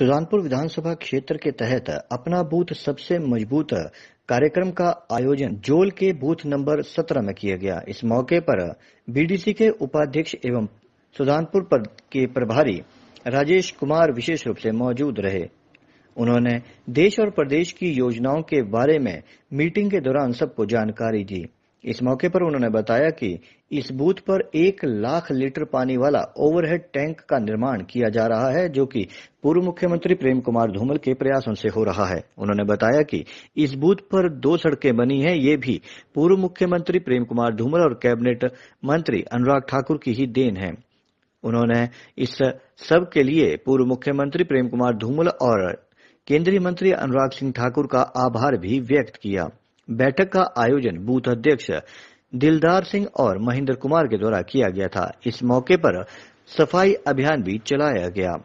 सुजानपुर विधानसभा क्षेत्र के तहत अपना बूथ सबसे मजबूत कार्यक्रम का आयोजन जोल के बूथ नंबर 17 में किया गया इस मौके पर बीडीसी के उपाध्यक्ष एवं सुजानपुर पर के प्रभारी राजेश कुमार विशेष रूप से मौजूद रहे उन्होंने देश और प्रदेश की योजनाओं के बारे में मीटिंग के दौरान सबको जानकारी दी इस मौके पर उन्होंने बताया कि इस बूथ पर एक लाख लीटर पानी वाला ओवरहेड टैंक का निर्माण किया जा रहा है जो कि पूर्व मुख्यमंत्री प्रेम कुमार धूमल के प्रयासों से हो रहा है उन्होंने बताया कि इस बूथ पर दो सड़कें बनी हैं ये भी पूर्व मुख्यमंत्री प्रेम कुमार धूमल और कैबिनेट मंत्री अनुराग ठाकुर की ही देन है उन्होंने इस सब के लिए पूर्व मुख्यमंत्री प्रेम कुमार धूमल और केंद्रीय मंत्री अनुराग सिंह ठाकुर का आभार भी व्यक्त किया बैठक का आयोजन बूथ अध्यक्ष दिलदार सिंह और महेंद्र कुमार के द्वारा किया गया था इस मौके पर सफाई अभियान भी चलाया गया